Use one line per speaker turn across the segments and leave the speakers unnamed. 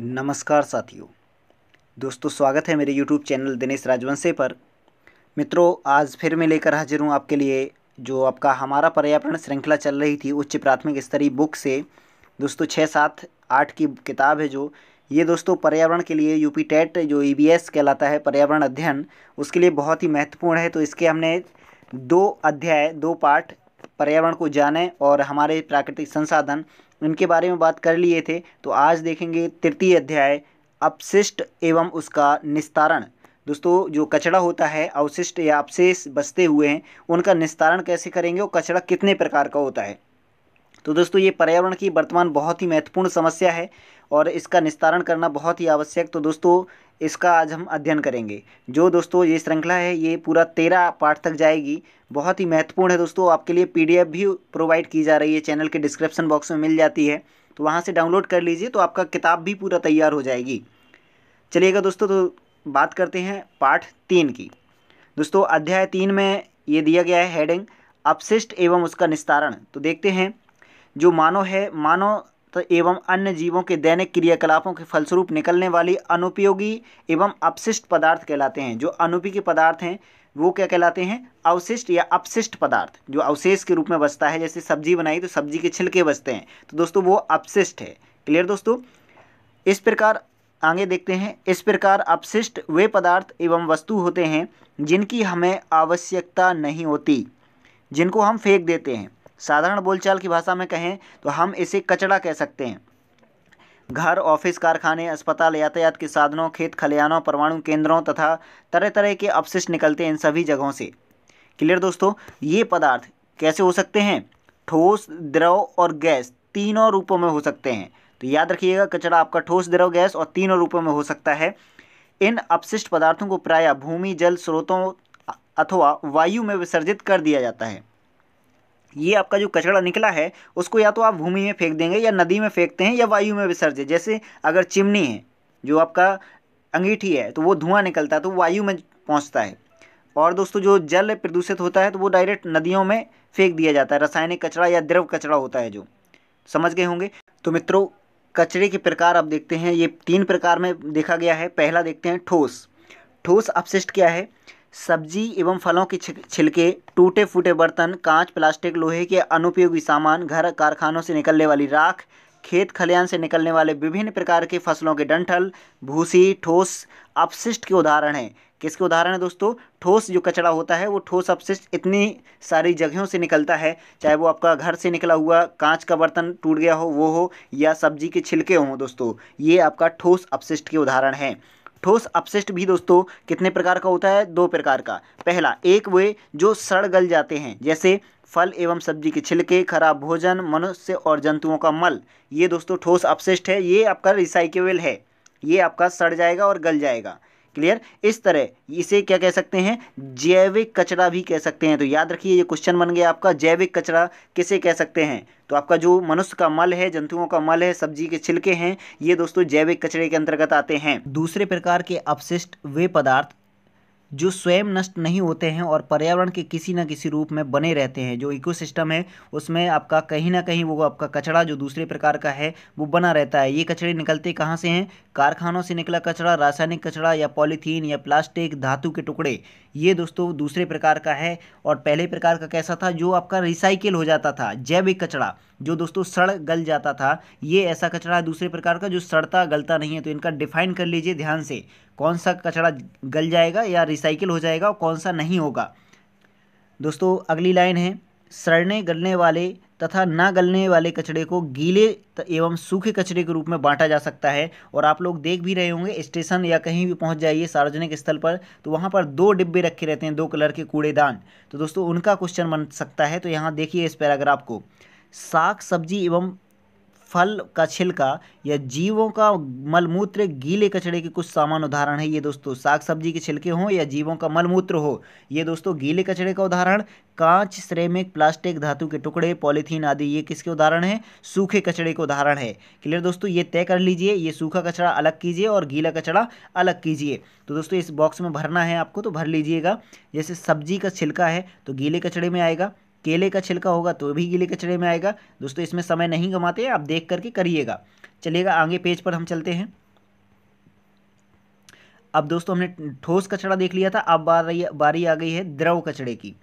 नमस्कार साथियों दोस्तों स्वागत है मेरे YouTube चैनल दिनेश राजवंशे पर मित्रों आज फिर मैं लेकर हाजिर हूँ आपके लिए जो आपका हमारा पर्यावरण श्रृंखला चल रही थी उच्च प्राथमिक स्तरीय बुक से दोस्तों छः सात आठ की किताब है जो ये दोस्तों पर्यावरण के लिए यूपी टेट जो ई e कहलाता है पर्यावरण अध्ययन उसके लिए बहुत ही महत्वपूर्ण है तो इसके हमने दो अध्याय दो पाठ पर्यावरण को जाने और हमारे प्राकृतिक संसाधन उनके बारे में बात कर लिए थे तो आज देखेंगे तृतीय अध्याय अपशिष्ट एवं उसका निस्तारण दोस्तों जो कचड़ा होता है अवशिष्ट या अपशेष बसते हुए हैं उनका निस्तारण कैसे करेंगे और कचड़ा कितने प्रकार का होता है तो दोस्तों ये पर्यावरण की वर्तमान बहुत ही महत्वपूर्ण समस्या है और इसका निस्तारण करना बहुत ही आवश्यक तो दोस्तों इसका आज हम अध्ययन करेंगे जो दोस्तों ये श्रृंखला है ये पूरा तेरह पार्ट तक जाएगी बहुत ही महत्वपूर्ण है दोस्तों आपके लिए पीडीएफ भी प्रोवाइड की जा रही है चैनल के डिस्क्रिप्शन बॉक्स में मिल जाती है तो वहाँ से डाउनलोड कर लीजिए तो आपका किताब भी पूरा तैयार हो जाएगी चलिएगा दोस्तों तो बात करते हैं पाठ तीन की दोस्तों अध्याय तीन में ये दिया गया है हेडिंग अपशिष्ट एवं उसका निस्तारण तो देखते हैं जो मानव है मानव तो एवं अन्य जीवों के दैनिक क्रियाकलापों के फलस्वरूप निकलने वाली अनुपयोगी एवं अपशिष्ट पदार्थ कहलाते हैं जो अनुपयोगी पदार्थ हैं वो क्या कहलाते हैं अवशिष्ट या अपशिष्ट पदार्थ जो अवशेष के रूप में बचता है जैसे सब्जी बनाई तो सब्जी के छिलके बचते हैं तो दोस्तों वो अपशिष्ट है क्लियर दोस्तों इस प्रकार आगे देखते हैं इस प्रकार अपशिष्ट वे पदार्थ एवं वस्तु होते हैं जिनकी हमें आवश्यकता नहीं होती जिनको हम फेंक देते हैं साधारण बोलचाल की भाषा में कहें तो हम इसे कचड़ा कह सकते हैं घर ऑफिस कारखाने अस्पताल यातायात के साधनों खेत खलिहानों परमाणु केंद्रों तथा तरह तरह के अपशिष्ट निकलते हैं इन सभी जगहों से क्लियर दोस्तों ये पदार्थ कैसे हो सकते हैं ठोस द्रव और गैस तीनों रूपों में हो सकते हैं तो याद रखिएगा कचरा आपका ठोस द्रव गैस और तीनों रूपों में हो सकता है इन अपशिष्ट पदार्थों को प्रायः भूमि जल स्रोतों अथवा वायु में विसर्जित कर दिया जाता है ये आपका जो कचरा निकला है उसको या तो आप भूमि में फेंक देंगे या नदी में फेंकते हैं या वायु में विसर्जे जैसे अगर चिमनी है जो आपका अंगीठी है तो वो धुआं निकलता है तो वायु में पहुंचता है और दोस्तों जो जल प्रदूषित होता है तो वो डायरेक्ट नदियों में फेंक दिया जाता है रासायनिक कचरा या द्रव कचरा होता है जो समझ गए होंगे तो मित्रों कचरे के प्रकार आप देखते हैं ये तीन प्रकार में देखा गया है पहला देखते हैं ठोस ठोस अपशिष्ट क्या है सब्जी एवं फलों के छिलके टूटे फूटे बर्तन कांच प्लास्टिक लोहे के अनुपयोगी सामान घर कारखानों से निकलने वाली राख खेत खलिहान से निकलने वाले विभिन्न प्रकार के फसलों के डंठल भूसी ठोस अपशिष्ट के उदाहरण हैं किसके उदाहरण है दोस्तों ठोस जो कचरा होता है वो ठोस अपशिष्ट इतनी सारी जगहों से निकलता है चाहे वो आपका घर से निकला हुआ कांच का बर्तन टूट गया हो वो हो या सब्जी के छिलके हों दोस्तों ये आपका ठोस अपशिष्ट के उदाहरण है ठोस अपशिष्ट भी दोस्तों कितने प्रकार का होता है दो प्रकार का पहला एक वे जो सड़ गल जाते हैं जैसे फल एवं सब्जी के छिलके खराब भोजन मनुष्य और जंतुओं का मल ये दोस्तों ठोस अपशिष्ट है ये आपका रिसाइकेबल है ये आपका सड़ जाएगा और गल जाएगा क्लियर इस तरह इसे क्या कह सकते हैं जैविक कचरा भी कह सकते हैं तो याद रखिए ये क्वेश्चन बन गया आपका जैविक कचरा किसे कह सकते हैं तो आपका जो मनुष्य का मल है जंतुओं का मल है सब्जी के छिलके हैं ये दोस्तों जैविक कचरे के अंतर्गत आते हैं दूसरे प्रकार के अपशिष्ट वे पदार्थ जो स्वयं नष्ट नहीं होते हैं और पर्यावरण के किसी न किसी रूप में बने रहते हैं जो इकोसिस्टम है उसमें आपका कहीं ना कहीं वो आपका कचरा जो दूसरे प्रकार का है वो बना रहता है ये कचरे निकलते कहाँ से हैं कारखानों से निकला कचरा रासायनिक कचरा या पॉलीथीन या प्लास्टिक धातु के टुकड़े ये दोस्तों दूसरे प्रकार का है और पहले प्रकार का कैसा था जो आपका रिसाइकिल हो जाता था जैविक कचरा जो दोस्तों सड़ गल जाता था ये ऐसा कचरा है दूसरे प्रकार का जो सड़ता गलता नहीं है तो इनका डिफाइन कर लीजिए ध्यान से कौन सा कचरा गल जाएगा या रिसाइकिल हो जाएगा और कौन सा नहीं होगा दोस्तों अगली लाइन है सड़ने गलने वाले तथा ना गलने वाले कचड़े को गीले एवं सूखे कचरे के रूप में बांटा जा सकता है और आप लोग देख भी रहे होंगे स्टेशन या कहीं भी पहुंच जाइए सार्वजनिक स्थल पर तो वहां पर दो डिब्बे रखे रहते हैं दो कलर के कूड़ेदान तो दोस्तों उनका क्वेश्चन बन सकता है तो यहाँ देखिए इस पैराग्राफ को साग सब्जी एवं फल का छिलका या जीवों का मलमूत्र गीले कचड़े के कुछ सामान्य उदाहरण है ये दोस्तों साग सब्जी के छिलके हों या जीवों का मलमूत्र हो ये दोस्तों गीले कचड़े का उदाहरण कांच श्रेमिक प्लास्टिक धातु के टुकड़े पॉलीथीन आदि ये किसके उदाहरण है सूखे कचड़े के उदाहरण है क्लियर दोस्तों ये तय कर लीजिए ये सूखा कचड़ा अलग कीजिए और गीला कचड़ा अलग कीजिए तो दोस्तों इस बॉक्स में भरना है आपको तो भर लीजिएगा जैसे सब्जी का छिलका है तो गीले कचड़े में आएगा केले का छिलका होगा तो भी गीले कचरे में आएगा दोस्तों इसमें समय नहीं कमाते आप देख करके करिएगा चलिएगा आगे पेज पर हम चलते हैं अब दोस्तों हमने ठोस कचरा देख लिया था अब बारी बारी आ गई है द्रव कचड़े की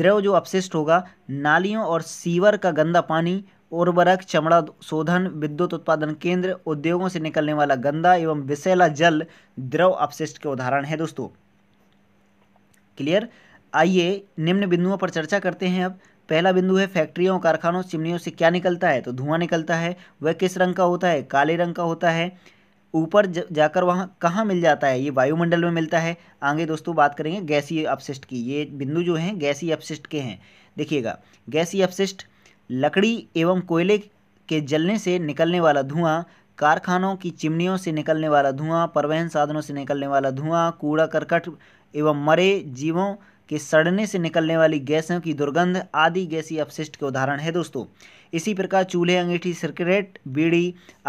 द्रव जो अपशिष्ट होगा नालियों और सीवर का गंदा पानी उर्वरक चमड़ा शोधन विद्युत उत्पादन केंद्र उद्योगों से निकलने वाला गंदा एवं विषैला जल द्रव अपशिष्ट के उदाहरण है दोस्तों क्लियर आइए निम्न बिंदुओं पर चर्चा करते हैं अब पहला बिंदु है फैक्ट्रियों कारखानों चिमनियों से क्या निकलता है तो धुआं निकलता है वह किस रंग का होता है काले रंग का होता है ऊपर जाकर वहाँ कहाँ मिल जाता है ये वायुमंडल में मिलता है आगे दोस्तों बात करेंगे गैसी अपशिष्ट की ये बिंदु जो हैं गैसी अपशिष्ट के हैं देखिएगा गैसी अपशिष्ट लकड़ी एवं कोयले के जलने से निकलने वाला धुआं कारखानों की चिमनियों से निकलने वाला धुआं परिवहन साधनों से निकलने वाला धुआं कूड़ा करकट एवं मरे जीवों कि सड़ने से निकलने वाली गैसों की दुर्गंध आदि गैसी अपशिष्ट के उदाहरण है दोस्तों इसी प्रकार चूल्हे अंगीठी सिगरेट बीड़ी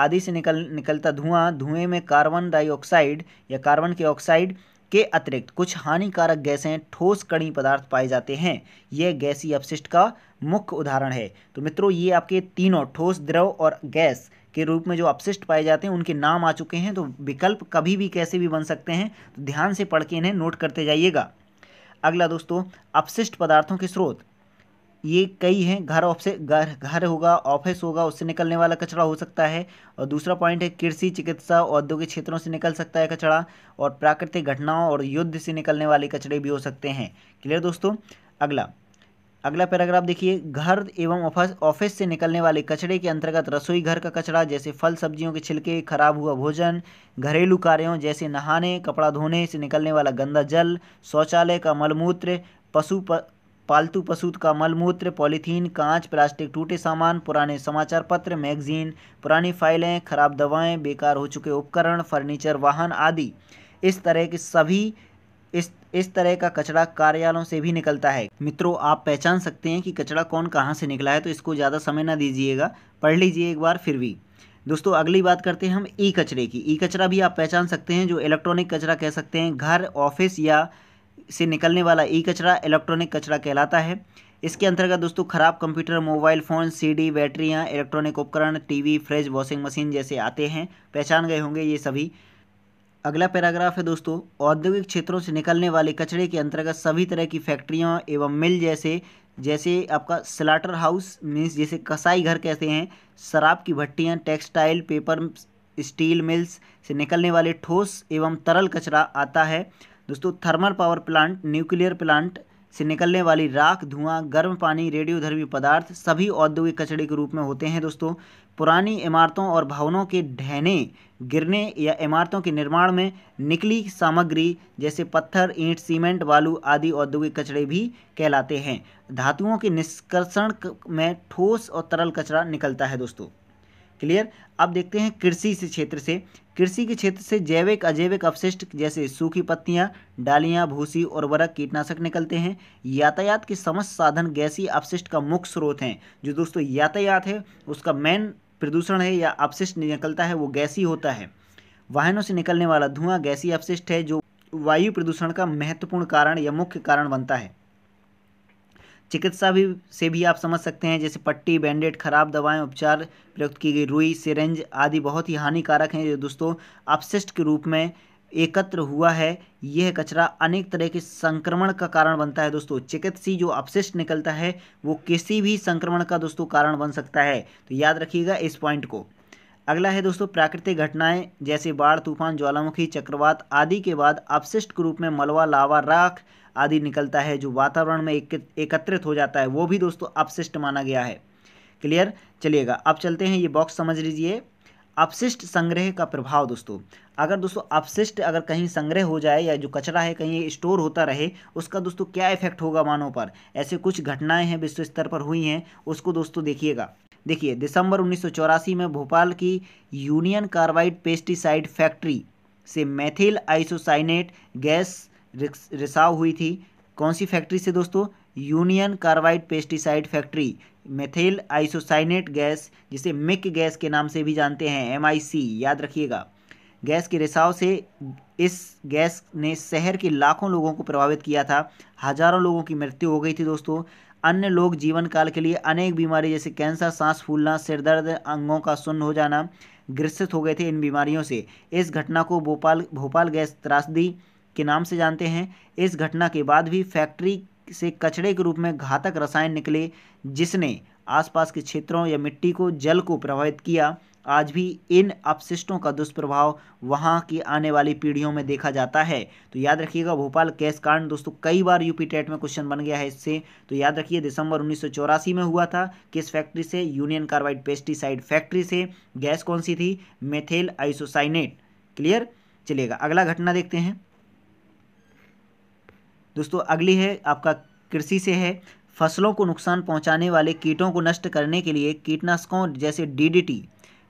आदि से निकल निकलता धुआं धुएं में कार्बन डाइऑक्साइड या कार्बन के ऑक्साइड के अतिरिक्त कुछ हानिकारक गैसें ठोस कड़ी पदार्थ पाए जाते हैं यह गैसी अपशिष्ट का मुख्य उदाहरण है तो मित्रों ये आपके तीनों ठोस द्रव और गैस के रूप में जो अपशिष्ट पाए जाते हैं उनके नाम आ चुके हैं तो विकल्प कभी भी कैसे भी बन सकते हैं तो ध्यान से पढ़ के इन्हें नोट करते जाइएगा अगला दोस्तों अपशिष्ट पदार्थों के स्रोत ये कई हैं घर ऑफिस घर घर होगा ऑफिस होगा उससे निकलने वाला कचरा हो सकता है और दूसरा पॉइंट है कृषि चिकित्सा औद्योगिक क्षेत्रों से निकल सकता है कचरा और प्राकृतिक घटनाओं और युद्ध से निकलने वाले कचरे भी हो सकते हैं क्लियर दोस्तों अगला अगला पैराग्राफ देखिए घर एवं ऑफिस ऑफिस से निकलने वाले कचरे के अंतर्गत रसोई घर का कचरा जैसे फल सब्जियों के छिलके खराब हुआ भोजन घरेलू कार्यों जैसे नहाने कपड़ा धोने से निकलने वाला गंदा जल शौचालय का मलमूत्र पशु प, पालतू पशु का मलमूत्र पॉलीथीन कांच प्लास्टिक टूटे सामान पुराने समाचार पत्र मैगजीन पुरानी फाइलें खराब दवाएं बेकार हो चुके उपकरण फर्नीचर वाहन आदि इस तरह के सभी इस इस तरह का कचरा कार्यालयों से भी निकलता है मित्रों आप पहचान सकते हैं कि कचरा कौन कहाँ से निकला है तो इसको ज़्यादा समय ना दीजिएगा पढ़ लीजिए एक बार फिर भी दोस्तों अगली बात करते हैं हम ई कचरे की ई कचरा भी आप पहचान सकते हैं जो इलेक्ट्रॉनिक कचरा कह सकते हैं घर ऑफिस या से निकलने वाला ई कचरा इलेक्ट्रॉनिक कचरा कहलाता है इसके अंतर्गत दोस्तों खराब कंप्यूटर मोबाइल फ़ोन सीडी बैटरियाँ इलेक्ट्रॉनिक उपकरण टीवी फ्रिज वॉशिंग मशीन जैसे आते हैं पहचान गए होंगे ये सभी अगला पैराग्राफ है दोस्तों औद्योगिक क्षेत्रों से निकलने वाले कचरे के अंतर्गत सभी तरह की फैक्ट्रियाँ एवं मिल जैसे जैसे आपका स्लाटर हाउस मीन्स जैसे कसाई घर कहते हैं शराब की भट्टियाँ टेक्सटाइल पेपर स्टील मिल्स से निकलने वाले ठोस एवं तरल कचरा आता है दोस्तों thermal power plant nuclear plant से निकलने वाली राख धुआं गर्म पानी रेडियोधर्मी पदार्थ सभी औद्योगिक कचरे के रूप में होते हैं दोस्तों पुरानी इमारतों और भवनों के ढहने गिरने या इमारतों के निर्माण में निकली सामग्री जैसे पत्थर ईंट सीमेंट बालू आदि औद्योगिक कचरे भी कहलाते हैं धातुओं के निष्कर्षण में ठोस और तरल कचरा निकलता है दोस्तों क्लियर अब देखते हैं कृषि से क्षेत्र से कृषि के क्षेत्र से जैविक अजैविक अवशिष्ट जैसे सूखी पत्तियां डालियां भूसी उर्वरक कीटनाशक निकलते हैं यातायात के समस्त साधन गैसी अपशिष्ट का मुख्य स्रोत हैं जो दोस्तों यातायात है उसका मेन प्रदूषण है या अपशिष्ट निकलता है वो गैसी होता है वाहनों से निकलने वाला धुआं गैसीय अपशिष्ट है जो वायु प्रदूषण का महत्वपूर्ण कारण या मुख्य कारण बनता है चिकित्सा भी से भी आप समझ सकते हैं जैसे पट्टी बैंडेड खराब दवाएं उपचार प्रयुक्त की गई रुई सिरेंज आदि बहुत ही हानिकारक हैं जो दोस्तों अपशिष्ट के रूप में एकत्र हुआ है यह कचरा अनेक तरह के संक्रमण का कारण बनता है दोस्तों चिकित्सी जो अपशिष्ट निकलता है वो किसी भी संक्रमण का दोस्तों कारण बन सकता है तो याद रखिएगा इस पॉइंट को अगला है दोस्तों प्राकृतिक घटनाएं जैसे बाढ़ तूफान ज्वालामुखी चक्रवात आदि के बाद अपशिष्ट के रूप में मलवा लावा राख आदि निकलता है जो वातावरण में एक, एकत्रित हो जाता है वो भी दोस्तों अपशिष्ट माना गया है क्लियर चलिएगा अब चलते हैं ये बॉक्स समझ लीजिए अपशिष्ट संग्रह का प्रभाव दोस्तों अगर दोस्तों अपशिष्ट अगर कहीं संग्रह हो जाए या जो कचरा है कहीं स्टोर होता रहे उसका दोस्तों क्या इफेक्ट होगा मानव पर ऐसे कुछ घटनाएं हैं विश्व स्तर पर हुई हैं उसको दोस्तों देखिएगा देखिए दिसंबर उन्नीस में भोपाल की यूनियन कार्बाइड पेस्टिसाइड फैक्ट्री से मैथिल आइसोसाइनेट गैस रिसाव हुई थी कौन सी फैक्ट्री से दोस्तों union carbide pesticide factory methyl isocyanate gas जिसे मिक गैस के नाम से भी जानते हैं एम याद रखिएगा गैस के रिसाव से इस गैस ने शहर के लाखों लोगों को प्रभावित किया था हजारों लोगों की मृत्यु हो गई थी दोस्तों अन्य लोग जीवन काल के लिए अनेक बीमारी जैसे कैंसर सांस फूलना सिरदर्द अंगों का सुन्न हो जाना ग्रसित हो गए थे इन बीमारियों से इस घटना को भोपाल भोपाल गैस त्रासदी के नाम से जानते हैं इस घटना के बाद भी फैक्ट्री से कचड़े के रूप में घातक रसायन निकले जिसने आसपास के क्षेत्रों या मिट्टी को जल को प्रभावित किया आज भी इन अपशिष्टों का दुष्प्रभाव वहाँ की आने वाली पीढ़ियों में देखा जाता है तो याद रखिएगा भोपाल गैस कांड दोस्तों कई बार यूपी टेट में क्वेश्चन बन गया है इससे तो याद रखिए दिसंबर उन्नीस में हुआ था किस फैक्ट्री से यूनियन कार्बाइड पेस्टिसाइड फैक्ट्री से गैस कौन सी थी मेथेल आइसोसाइनेट क्लियर चलिएगा अगला घटना देखते हैं दोस्तों अगली है आपका कृषि से है फसलों को नुकसान पहुंचाने वाले कीटों को नष्ट करने के लिए कीटनाशकों जैसे डीडीटी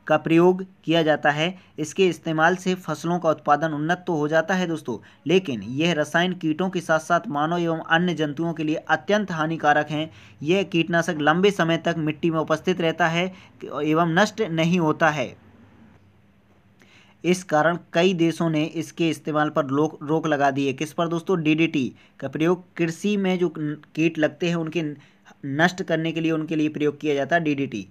का प्रयोग किया जाता है इसके इस्तेमाल से फसलों का उत्पादन उन्नत तो हो जाता है दोस्तों लेकिन यह रसायन कीटों के साथ साथ मानव एवं अन्य जंतुओं के लिए अत्यंत हानिकारक हैं यह कीटनाशक लंबे समय तक मिट्टी में उपस्थित रहता है एवं नष्ट नहीं होता है इस कारण कई देशों ने इसके इस्तेमाल पर रोक रोक लगा दी है किस पर दोस्तों डीडीटी का प्रयोग कृषि में जो कीट लगते हैं उनके नष्ट करने के लिए उनके लिए प्रयोग किया जाता है डीडीटी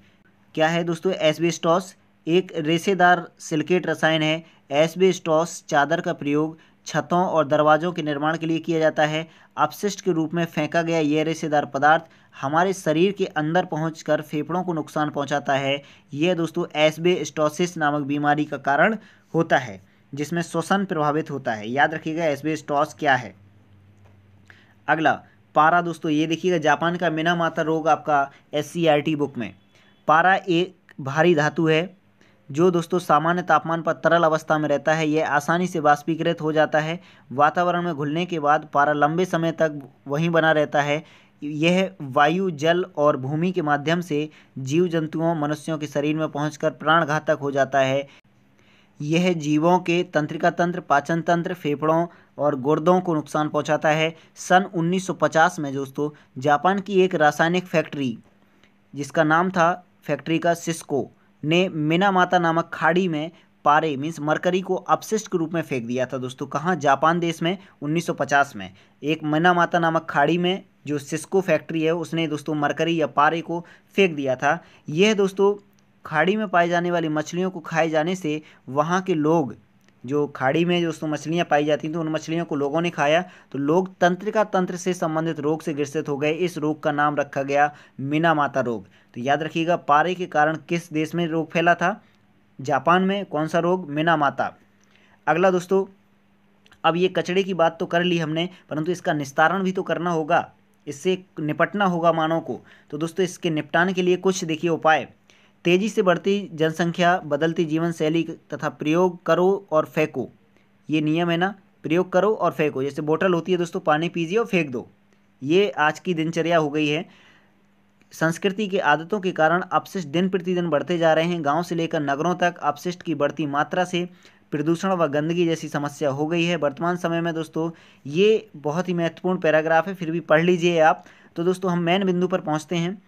क्या है दोस्तों एसबेस्टॉस एक रेसेदार सिल्केट रसायन है एसबेस्टॉस चादर का प्रयोग छतों और दरवाज़ों के निर्माण के लिए किया जाता है अपशिष्ट के रूप में फेंका गया यह रेशेदार पदार्थ हमारे शरीर के अंदर पहुंचकर फेफड़ों को नुकसान पहुंचाता है यह दोस्तों एसबेस्टोसिस नामक बीमारी का कारण होता है जिसमें श्वसन प्रभावित होता है याद रखिएगा स्टॉस क्या है अगला पारा दोस्तों ये देखिएगा जापान का मिना माता रोग आपका एस बुक में पारा एक भारी धातु है जो दोस्तों सामान्य तापमान पर तरल अवस्था में रहता है यह आसानी से बाष्पीकृत हो जाता है वातावरण में घुलने के बाद पारा लंबे समय तक वहीं बना रहता है यह वायु जल और भूमि के माध्यम से जीव जंतुओं मनुष्यों के शरीर में पहुंचकर प्राण घातक हो जाता है यह जीवों के तंत्रिका तंत्र पाचन तंत्र फेफड़ों और गुर्दों को नुकसान पहुंचाता है सन 1950 में दोस्तों जापान की एक रासायनिक फैक्ट्री जिसका नाम था फैक्ट्री का सिस्को ने मिना माता नामक खाड़ी में पारे मीन्स मरकरी को अपशिष्ट के रूप में फेंक दिया था दोस्तों कहाँ जापान देश में 1950 में एक मिना माता नामक खाड़ी में जो सिस्को फैक्ट्री है उसने दोस्तों मरकरी या पारे को फेंक दिया था यह दोस्तों खाड़ी में पाए जाने वाली मछलियों को खाए जाने से वहाँ के लोग जो खाड़ी में दोस्तों मछलियाँ पाई जाती थी तो उन मछलियों को लोगों ने खाया तो लोग तंत्रिका तंत्र से संबंधित रोग से ग्रसित हो गए इस रोग का नाम रखा गया मीना माता रोग तो याद रखिएगा पारे के कारण किस देश में रोग फैला था जापान में कौन सा रोग मीना माता अगला दोस्तों अब ये कचड़े की बात तो कर ली हमने परंतु इसका निस्तारण भी तो करना होगा इससे निपटना होगा मानव को तो दोस्तों इसके निपटान के लिए कुछ देखिए उपाय तेज़ी से बढ़ती जनसंख्या बदलती जीवन शैली तथा प्रयोग करो और फेंको ये नियम है ना प्रयोग करो और फेंको जैसे बोतल होती है दोस्तों पानी पीजिए और फेंक दो ये आज की दिनचर्या हो गई है संस्कृति के आदतों के कारण अपशिष्ट दिन प्रतिदिन बढ़ते जा रहे हैं गांव से लेकर नगरों तक अपशिष्ट की बढ़ती मात्रा से प्रदूषण व गंदगी जैसी समस्या हो गई है वर्तमान समय में दोस्तों ये बहुत ही महत्वपूर्ण पैराग्राफ है फिर भी पढ़ लीजिए आप तो दोस्तों हम मेन बिंदु पर पहुँचते हैं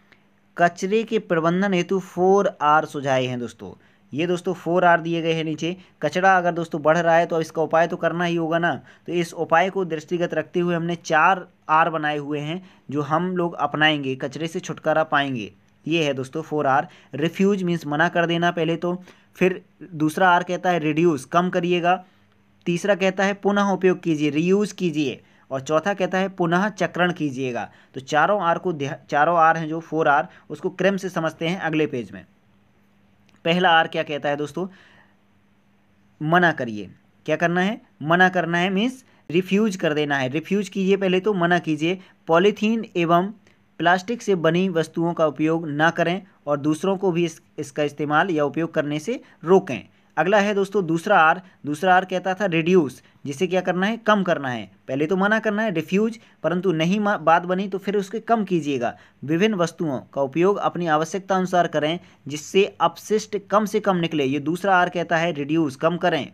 कचरे के प्रबंधन हेतु फोर आर सुझाए हैं दोस्तों ये दोस्तों फोर आर दिए गए हैं नीचे कचरा अगर दोस्तों बढ़ रहा है तो इसका उपाय तो करना ही होगा ना तो इस उपाय को दृष्टिगत रखते हुए हमने चार आर बनाए हुए हैं जो हम लोग अपनाएंगे कचरे से छुटकारा पाएंगे ये है दोस्तों फोर आर रिफ्यूज मीन्स मना कर देना पहले तो फिर दूसरा आर कहता है रिड्यूस कम करिएगा तीसरा कहता है पुनः उपयोग कीजिए रीयूज़ कीजिए और चौथा कहता है पुनः चक्रण कीजिएगा तो चारों आर को चारों आर हैं जो फोर आर उसको क्रम से समझते हैं अगले पेज में पहला आर क्या कहता है दोस्तों मना करिए क्या करना है मना करना है मीन्स रिफ्यूज कर देना है रिफ्यूज कीजिए पहले तो मना कीजिए पॉलीथीन एवं प्लास्टिक से बनी वस्तुओं का उपयोग ना करें और दूसरों को भी इस, इसका इस्तेमाल या उपयोग करने से रोकें अगला है दोस्तों दूसरा आर दूसरा आर कहता था रिड्यूस जिसे क्या करना है कम करना है पहले तो मना करना है रिफ्यूज़ परंतु नहीं बात बनी तो फिर उसके कम कीजिएगा विभिन्न वस्तुओं का उपयोग अपनी आवश्यकता अनुसार करें जिससे अपशिष्ट कम से कम निकले ये दूसरा आर कहता है रिड्यूज कम करें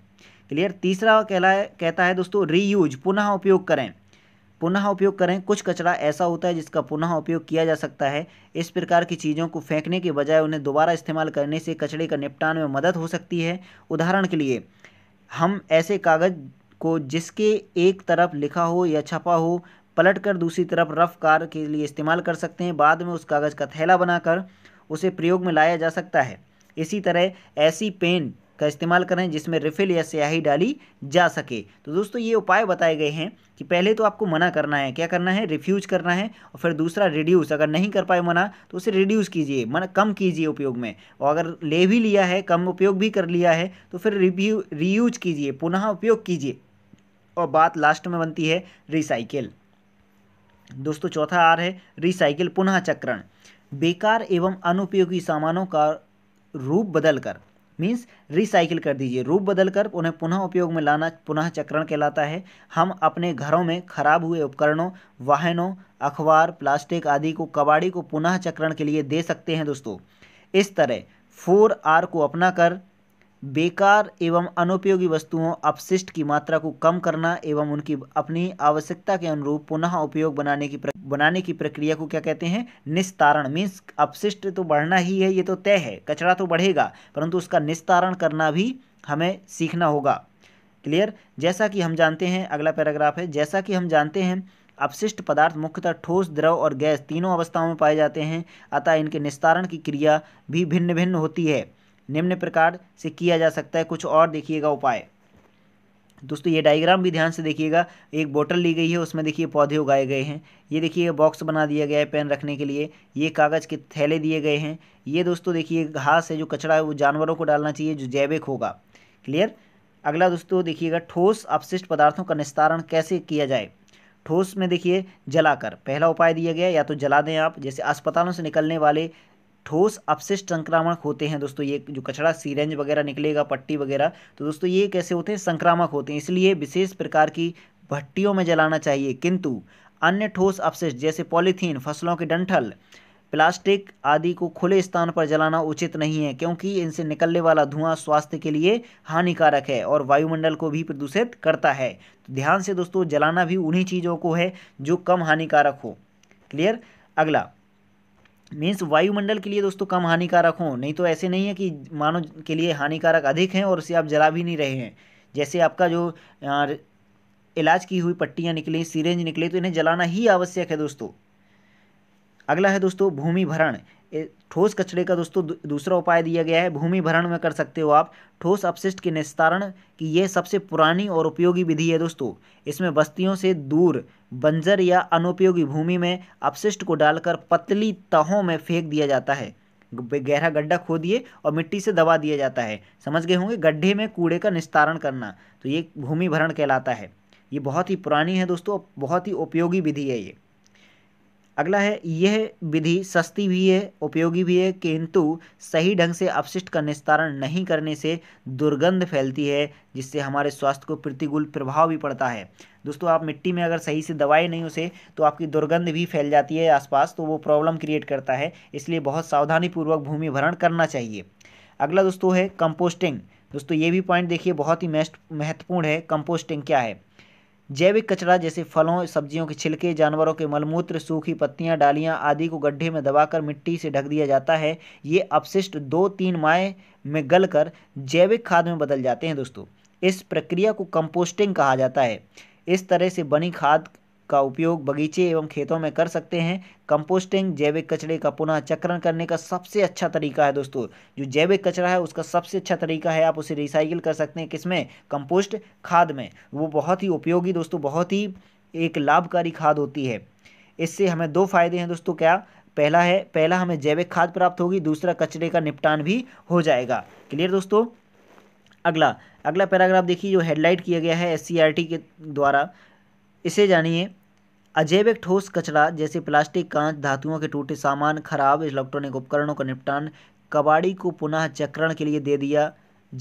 क्लियर तीसरा कहला है कहता है दोस्तों रीयूज पुनः उपयोग करें पुनः उपयोग करें कुछ कचरा ऐसा होता है जिसका पुनः उपयोग किया जा सकता है इस प्रकार की चीज़ों को फेंकने के बजाय उन्हें दोबारा इस्तेमाल करने से कचरे का निपटान में मदद हो सकती है उदाहरण के लिए हम ऐसे कागज़ को जिसके एक तरफ लिखा हो या छपा हो पलट कर दूसरी तरफ रफ कार के लिए इस्तेमाल कर सकते हैं बाद में उस कागज़ का थैला बनाकर उसे प्रयोग में लाया जा सकता है इसी तरह ऐसी पेन का इस्तेमाल करें जिसमें रिफिल या स्याही डाली जा सके तो दोस्तों ये उपाय बताए गए हैं कि पहले तो आपको मना करना है क्या करना है रिफ्यूज करना है और फिर दूसरा रिड्यूस अगर नहीं कर पाए मना तो उसे रिड्यूस कीजिए मन कम कीजिए उपयोग में और अगर ले भी लिया है कम उपयोग भी कर लिया है तो फिर रिव्यू रीयूज कीजिए पुनः उपयोग कीजिए और बात लास्ट में बनती है रिसाइकिल दोस्तों चौथा आर है रिसाइकिल पुनः चक्रण बेकार एवं अनुपयोगी सामानों का रूप बदलकर मीन्स रिसाइकिल कर दीजिए रूप बदल कर उन्हें पुनः उपयोग में लाना पुनः चक्रण कहलाता है हम अपने घरों में खराब हुए उपकरणों वाहनों अखबार प्लास्टिक आदि को कबाड़ी को पुनः चक्रण के लिए दे सकते हैं दोस्तों इस तरह फोर आर को अपना कर बेकार एवं अनुपयोगी वस्तुओं अपशिष्ट की मात्रा को कम करना एवं उनकी अपनी आवश्यकता के अनुरूप पुनः उपयोग बनाने की प्र बनाने की प्रक्रिया को क्या कहते हैं निस्तारण मीन्स अपशिष्ट तो बढ़ना ही है ये तो तय है कचरा तो बढ़ेगा परंतु उसका निस्तारण करना भी हमें सीखना होगा क्लियर जैसा कि हम जानते हैं अगला पैराग्राफ है जैसा कि हम जानते हैं अपशिष्ट पदार्थ मुख्यतः ठोस द्रव और गैस तीनों अवस्थाओं में पाए जाते हैं अतः इनके निस्तारण की क्रिया भी भिन्न भिन्न होती है निम्न प्रकार से किया जा सकता है कुछ और देखिएगा उपाय दोस्तों ये डायग्राम भी ध्यान से देखिएगा एक बोतल ली गई है उसमें देखिए पौधे उगाए गए हैं ये देखिए बॉक्स बना दिया गया है पेन रखने के लिए ये कागज़ के थैले दिए गए हैं ये दोस्तों देखिए घास है जो कचरा है वो जानवरों को डालना चाहिए जो जैविक होगा क्लियर अगला दोस्तों देखिएगा ठोस अपशिष्ट पदार्थों का निस्तारण कैसे किया जाए ठोस में देखिए जलाकर पहला उपाय दिया गया या तो जला दें आप जैसे अस्पतालों से निकलने वाले ठोस अपशिष्ट संक्रामक होते हैं दोस्तों ये जो कचरा सीरेंज वगैरह निकलेगा पट्टी वगैरह तो दोस्तों ये कैसे होते हैं संक्रामक होते हैं इसलिए विशेष प्रकार की भट्टियों में जलाना चाहिए किंतु अन्य ठोस अपशिष्ट जैसे पॉलीथीन फसलों के डंठल प्लास्टिक आदि को खुले स्थान पर जलाना उचित नहीं है क्योंकि इनसे निकलने वाला धुआं स्वास्थ्य के लिए हानिकारक है और वायुमंडल को भी प्रदूषित करता है तो ध्यान से दोस्तों जलाना भी उन्हीं चीज़ों को है जो कम हानिकारक हो क्लियर अगला मीन्स वायुमंडल के लिए दोस्तों कम हानिकारक हों नहीं तो ऐसे नहीं है कि मानव के लिए हानिकारक अधिक हैं और उसे आप जला भी नहीं रहे हैं जैसे आपका जो इलाज की हुई पट्टियाँ निकली सीरेंज निकले तो इन्हें जलाना ही आवश्यक है दोस्तों अगला है दोस्तों भूमि भरण ठोस कचरे का दोस्तों दूसरा उपाय दिया गया है भूमि भरण में कर सकते हो आप ठोस अपशिष्ट के निस्तारण की यह सबसे पुरानी और उपयोगी विधि है दोस्तों इसमें बस्तियों से दूर बंजर या अनुपयोगी भूमि में अपशिष्ट को डालकर पतली तहों में फेंक दिया जाता है गहरा गड्ढा खोदिए और मिट्टी से दबा दिया जाता है समझ गए होंगे गड्ढे में कूड़े का निस्तारण करना तो ये भूमि भरण कहलाता है ये बहुत ही पुरानी है दोस्तों बहुत ही उपयोगी विधि है ये अगला है यह विधि सस्ती भी है उपयोगी भी है किंतु सही ढंग से अपशिष्ट का निस्तारण नहीं करने से दुर्गंध फैलती है जिससे हमारे स्वास्थ्य को प्रतिकूल प्रभाव भी पड़ता है दोस्तों आप मिट्टी में अगर सही से दवाई नहीं उसे तो आपकी दुर्गंध भी फैल जाती है आसपास तो वो प्रॉब्लम क्रिएट करता है इसलिए बहुत सावधानीपूर्वक भूमि भरण करना चाहिए अगला दोस्तों है कंपोस्टिंग दोस्तों ये भी पॉइंट देखिए बहुत ही महत्वपूर्ण है कंपोस्टिंग क्या है जैविक कचरा जैसे फलों सब्जियों के छिलके जानवरों के मलमूत्र सूखी पत्तियां डालियां आदि को गड्ढे में दबाकर मिट्टी से ढक दिया जाता है ये अपशिष्ट दो तीन माह में गल कर जैविक खाद में बदल जाते हैं दोस्तों इस प्रक्रिया को कंपोस्टिंग कहा जाता है इस तरह से बनी खाद का उपयोग बगीचे एवं खेतों में कर सकते हैं कंपोस्टिंग जैविक कचरे का पुनः चक्रण करने का सबसे अच्छा तरीका है दोस्तों जो जैविक कचरा है उसका सबसे अच्छा तरीका है आप उसे रिसाइकिल कर सकते हैं किसमें कंपोस्ट खाद में वो बहुत ही उपयोगी दोस्तों बहुत ही एक लाभकारी खाद होती है इससे हमें दो फायदे हैं दोस्तों क्या पहला है पहला हमें जैविक खाद प्राप्त होगी दूसरा कचरे का निपटान भी हो जाएगा क्लियर दोस्तों अगला अगला पैराग्राफ देखिए जो हेडलाइट किया गया है एस के द्वारा इसे जानिए अजैविक ठोस कचरा जैसे प्लास्टिक कांच धातुओं के टूटे सामान खराब इलेक्ट्रॉनिक उपकरणों का निपटान कबाड़ी को पुनः चक्रण के लिए दे दिया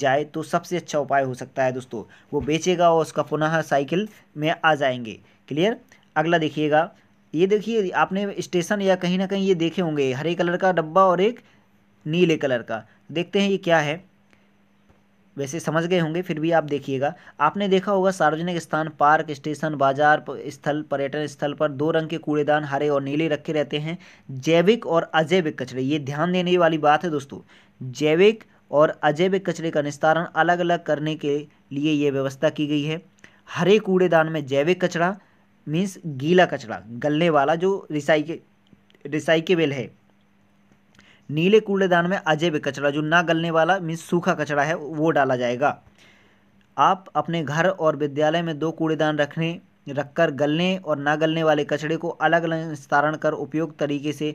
जाए तो सबसे अच्छा उपाय हो सकता है दोस्तों वो बेचेगा और उसका पुनः साइकिल में आ जाएंगे क्लियर अगला देखिएगा ये देखिए आपने स्टेशन या कहीं ना कहीं ये देखे होंगे हरे कलर का डब्बा और एक नीले कलर का देखते हैं ये क्या है वैसे समझ गए होंगे फिर भी आप देखिएगा आपने देखा होगा सार्वजनिक स्थान पार्क स्टेशन बाजार स्थल पर्यटन स्थल पर दो रंग के कूड़ेदान हरे और नीले रखे रहते हैं जैविक और अजैविक कचरे ये ध्यान देने वाली बात है दोस्तों जैविक और अजैविक कचरे का निस्तारण अलग अलग करने के लिए ये व्यवस्था की गई है हरे कूड़ेदान में जैविक कचरा मीन्स गीला कचरा गलने वाला जो रिसाइके रिसाइकेबल है नीले कूड़ेदान में अजैव कचरा जो ना गलने वाला मीन्स सूखा कचरा है वो डाला जाएगा आप अपने घर और विद्यालय में दो कूड़ेदान रखने रखकर गलने और ना गलने वाले कचड़े को अलग अलग निस्तारण कर उपयोग तरीके से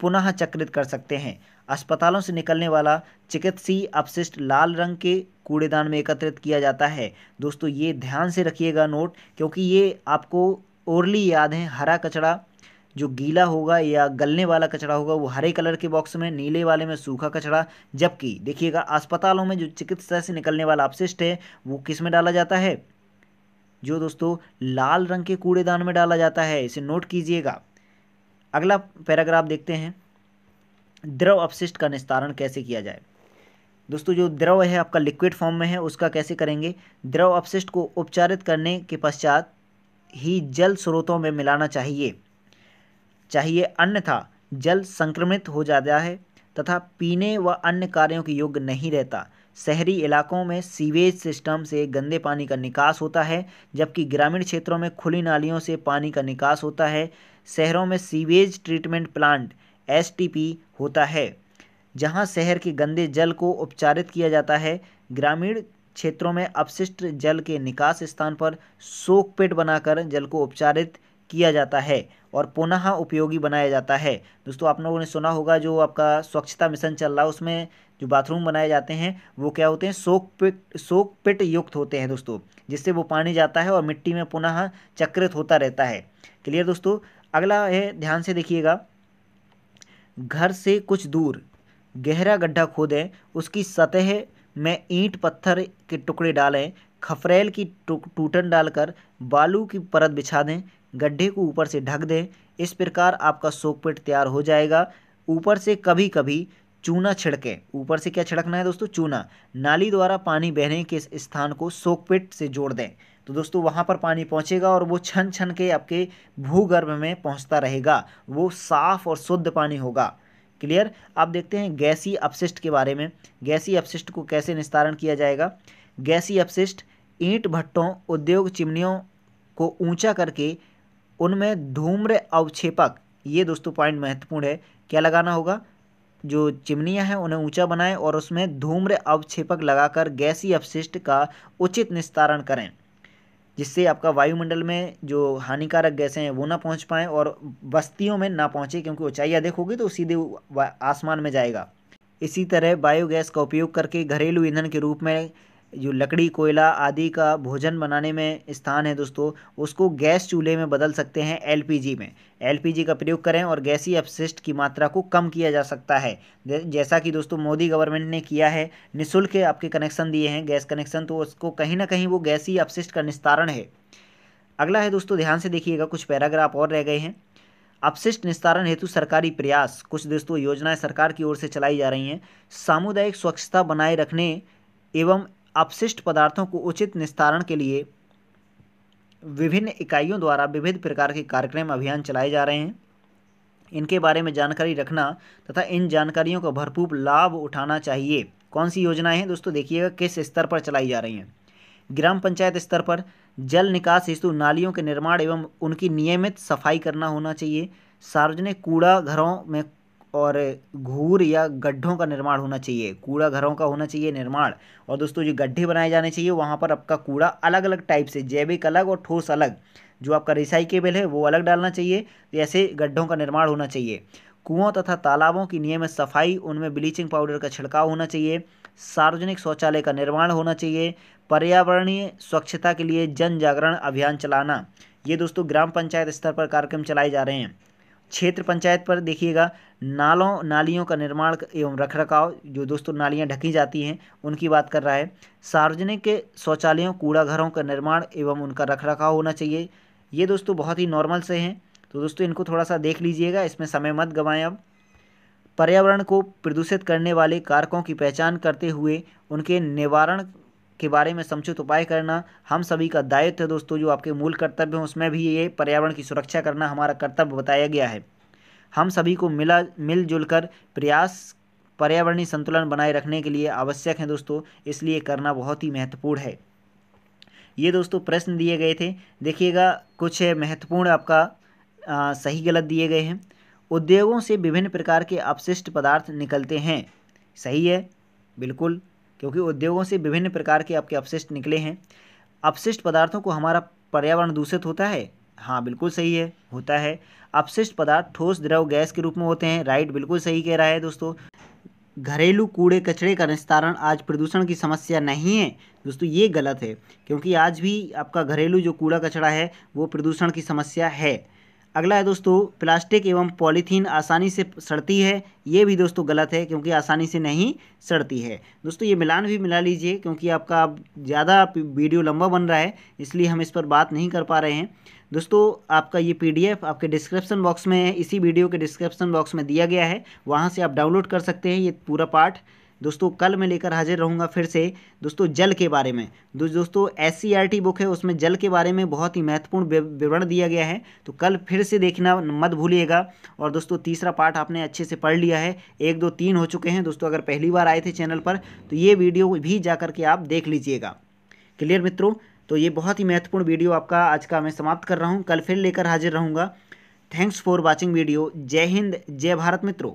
पुनः चक्रित कर सकते हैं अस्पतालों से निकलने वाला चिकित्सीय अपशिष्ट लाल रंग के कूड़ेदान में एकत्रित किया जाता है दोस्तों ये ध्यान से रखिएगा नोट क्योंकि ये आपको ओरली याद है हरा कचड़ा जो गीला होगा या गलने वाला कचरा होगा वो हरे कलर के बॉक्स में नीले वाले में सूखा कचरा जबकि देखिएगा अस्पतालों में जो चिकित्सा से निकलने वाला अपशिष्ट है वो किस में डाला जाता है जो दोस्तों लाल रंग के कूड़ेदान में डाला जाता है इसे नोट कीजिएगा अगला पैराग्राफ देखते हैं द्रव अपशिष्ट का निस्तारण कैसे किया जाए दोस्तों जो द्रव है आपका लिक्विड फॉर्म में है उसका कैसे करेंगे द्रव अपशिष्ट को उपचारित करने के पश्चात ही जल स्रोतों में मिलाना चाहिए चाहिए अन्यथा जल संक्रमित हो जाता है तथा पीने व अन्य कार्यों के योग्य नहीं रहता शहरी इलाकों में सीवेज सिस्टम से गंदे पानी का निकास होता है जबकि ग्रामीण क्षेत्रों में खुली नालियों से पानी का निकास होता है शहरों में सीवेज ट्रीटमेंट प्लांट एस होता है जहां शहर के गंदे जल को उपचारित किया जाता है ग्रामीण क्षेत्रों में अपशिष्ट जल के निकास स्थान पर सोक पेट बनाकर जल को उपचारित किया जाता है और पुनः उपयोगी बनाया जाता है दोस्तों आप लोगों ने सुना होगा जो आपका स्वच्छता मिशन चल रहा है उसमें जो बाथरूम बनाए जाते हैं वो क्या होते हैं सोक पिट सोक पिट युक्त होते हैं दोस्तों जिससे वो पानी जाता है और मिट्टी में पुनः चक्रित होता रहता है क्लियर दोस्तों अगला है ध्यान से देखिएगा घर से कुछ दूर गहरा गड्ढा खोदें उसकी सतह में ईंट पत्थर के टुकड़े डालें खफरेल की टूटन डालकर बालू की परत बिछा दें गड्ढे को ऊपर से ढक दें इस प्रकार आपका सोकपेट तैयार हो जाएगा ऊपर से कभी कभी चूना छिड़कें ऊपर से क्या छिड़कना है दोस्तों चूना नाली द्वारा पानी बहने के स्थान को सोकपेट से जोड़ दें तो दोस्तों वहाँ पर पानी पहुँचेगा और वो छन छन के आपके भूगर्भ में पहुँचता रहेगा वो साफ़ और शुद्ध पानी होगा क्लियर आप देखते हैं गैसी अपशिष्ट के बारे में गैसी अपशिष्ट को कैसे निस्तारण किया जाएगा गैसी अपशिष्ट ईंट भट्टों उद्योग चिमनियों को ऊंचा करके उनमें धूम्र अवक्षेपक ये दोस्तों पॉइंट महत्वपूर्ण है क्या लगाना होगा जो चिमनियाँ हैं उन्हें ऊंचा बनाएं और उसमें धूम्र अवक्षेपक लगाकर गैसी अवशिष्ट का उचित निस्तारण करें जिससे आपका वायुमंडल में जो हानिकारक गैसें हैं वो ना पहुंच पाएँ और बस्तियों में ना पहुंचे क्योंकि ऊंचाई अधिक होगी तो सीधे आसमान में जाएगा इसी तरह बायोगैस का उपयोग करके घरेलू ईंधन के रूप में जो लकड़ी कोयला आदि का भोजन बनाने में स्थान है दोस्तों उसको गैस चूल्हे में बदल सकते हैं एलपीजी में एलपीजी का प्रयोग करें और गैसी अपशिष्ट की मात्रा को कम किया जा सकता है जैसा कि दोस्तों मोदी गवर्नमेंट ने किया है निःशुल्क आपके कनेक्शन दिए हैं गैस कनेक्शन तो उसको कहीं ना कहीं वो गैसी अपशिष्ट का निस्तारण है अगला है दोस्तों ध्यान से देखिएगा कुछ पैराग्राफ और रह गए हैं अपशिष्ट निस्तारण हेतु सरकारी प्रयास कुछ दोस्तों योजनाएं सरकार की ओर से चलाई जा रही हैं सामुदायिक स्वच्छता बनाए रखने एवं अपशिष्ट पदार्थों को उचित निस्तारण के लिए विभिन्न इकाइयों द्वारा विविध प्रकार के कार्यक्रम अभियान चलाए जा रहे हैं इनके बारे में जानकारी रखना तथा इन जानकारियों का भरपूर लाभ उठाना चाहिए कौन सी योजनाएं हैं दोस्तों देखिएगा किस स्तर पर चलाई जा रही हैं ग्राम पंचायत स्तर पर जल निकास हेतु नालियों के निर्माण एवं उनकी नियमित सफाई करना होना चाहिए सार्वजनिक कूड़ा घरों में और घूर या गड्ढों का निर्माण होना चाहिए कूड़ा घरों का होना चाहिए निर्माण और दोस्तों जो गड्ढे बनाए जाने चाहिए वहाँ पर आपका कूड़ा अलग अलग टाइप से जैविक अलग और ठोस अलग जो आपका रिसाइकेबल है वो अलग डालना चाहिए ऐसे गड्ढों का निर्माण होना चाहिए कुओं तथा तालाबों की नियमित सफाई उनमें ब्लीचिंग पाउडर का छिड़काव होना चाहिए सार्वजनिक शौचालय का निर्माण होना चाहिए पर्यावरणीय स्वच्छता के लिए जन जागरण अभियान चलाना ये दोस्तों ग्राम पंचायत स्तर पर कार्यक्रम चलाए जा रहे हैं क्षेत्र पंचायत पर देखिएगा नालों नालियों का निर्माण एवं रखरखाव जो दोस्तों नालियाँ ढकी जाती हैं उनकी बात कर रहा है सार्वजनिक शौचालयों कूड़ा घरों का निर्माण एवं उनका रखरखाव होना चाहिए ये दोस्तों बहुत ही नॉर्मल से हैं तो दोस्तों इनको थोड़ा सा देख लीजिएगा इसमें समय मत गंवाएं अब पर्यावरण को प्रदूषित करने वाले कारकों की पहचान करते हुए उनके निवारण के बारे में समुचित तो उपाय करना हम सभी का दायित्व है दोस्तों जो आपके मूल कर्तव्य हैं उसमें भी ये पर्यावरण की सुरक्षा करना हमारा कर्तव्य बताया गया है हम सभी को मिला मिलजुल कर प्रयास पर्यावरणीय संतुलन बनाए रखने के लिए आवश्यक हैं दोस्तों इसलिए करना बहुत ही महत्वपूर्ण है ये दोस्तों प्रश्न दिए गए थे देखिएगा कुछ महत्वपूर्ण आपका आ, सही गलत दिए गए हैं उद्योगों से विभिन्न प्रकार के अपशिष्ट पदार्थ निकलते हैं सही है बिल्कुल क्योंकि उद्योगों से विभिन्न प्रकार के आपके अपशिष्ट निकले हैं अपशिष्ट पदार्थों को हमारा पर्यावरण दूषित होता है हाँ बिल्कुल सही है होता है अपशिष्ट पदार्थ ठोस द्रव गैस के रूप में होते हैं राइट बिल्कुल सही कह रहा है दोस्तों घरेलू कूड़े कचरे का निस्तारण आज प्रदूषण की समस्या नहीं है दोस्तों ये गलत है क्योंकि आज भी आपका घरेलू जो कूड़ा कचरा है वो प्रदूषण की समस्या है अगला है दोस्तों प्लास्टिक एवं पॉलीथीन आसानी से सड़ती है ये भी दोस्तों गलत है क्योंकि आसानी से नहीं सड़ती है दोस्तों ये मिलान भी मिला लीजिए क्योंकि आपका अब ज़्यादा वीडियो लंबा बन रहा है इसलिए हम इस पर बात नहीं कर पा रहे हैं दोस्तों आपका ये पीडीएफ आपके डिस्क्रिप्सन बॉक्स में है इसी वीडियो के डिस्क्रिप्सन बॉक्स में दिया गया है वहाँ से आप डाउनलोड कर सकते हैं ये पूरा पार्ट दोस्तों कल मैं लेकर हाजिर रहूँगा फिर से दोस्तों जल के बारे में दो, दोस्तों एस सी बुक है उसमें जल के बारे में बहुत ही महत्वपूर्ण विवरण दिया गया है तो कल फिर से देखना मत भूलिएगा और दोस्तों तीसरा पार्ट आपने अच्छे से पढ़ लिया है एक दो तीन हो चुके हैं दोस्तों अगर पहली बार आए थे चैनल पर तो ये वीडियो भी जा के आप देख लीजिएगा क्लियर मित्रों तो ये बहुत ही महत्वपूर्ण वीडियो आपका आज का मैं समाप्त कर रहा हूँ कल फिर लेकर हाजिर रहूँगा थैंक्स फॉर वॉचिंग वीडियो जय हिंद जय भारत मित्रों